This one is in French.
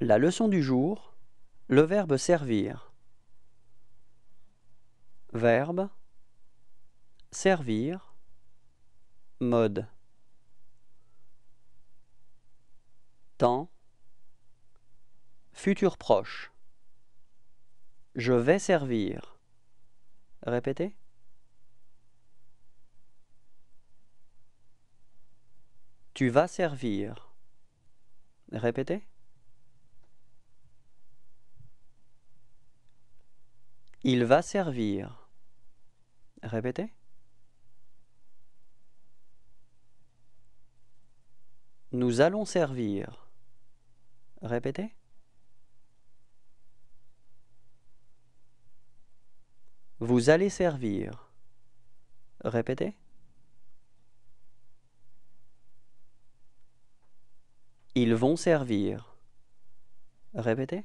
La leçon du jour, le verbe servir. Verbe servir mode temps futur proche je vais servir répétez tu vas servir répétez Il va servir. Répétez. Nous allons servir. Répétez. Vous allez servir. Répétez. Ils vont servir. Répétez.